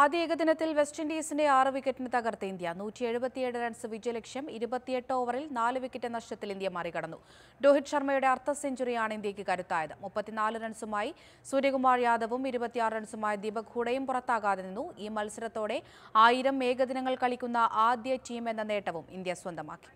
ആദ്യ ഏകദിനത്തിൽ വെസ്റ്റ് ഇൻഡീസിന്റെ ആറ് വിക്കറ്റിന് തകർത്ത ഇന്ത്യ നൂറ്റി എഴുപത്തിയേഴ് റൺസ് വിജയലക്ഷ്യം ഇരുപത്തിയെട്ട് ഓവറിൽ നാല് വിക്കറ്റ് നഷ്ടത്തിൽ ഇന്ത്യ മറികടന്നു രോഹിത് ശർമ്മയുടെ അർദ്ധ സെഞ്ചുറിയാണ് ഇന്ത്യക്ക് കരുത്തായത് മുപ്പത്തിനാല് റൺസുമായി സൂര്യകുമാർ യാദവും ഇരുപത്തിയാറ് റൺസുമായി ദീപക് ഹൂഡയും പുറത്താകാതെ നിന്നു ഈ മത്സരത്തോടെ ആയിരം ഏകദിനങ്ങൾ കളിക്കുന്ന ആദ്യ ടീം എന്ന നേട്ടവും ഇന്ത്യ സ്വന്തമാക്കി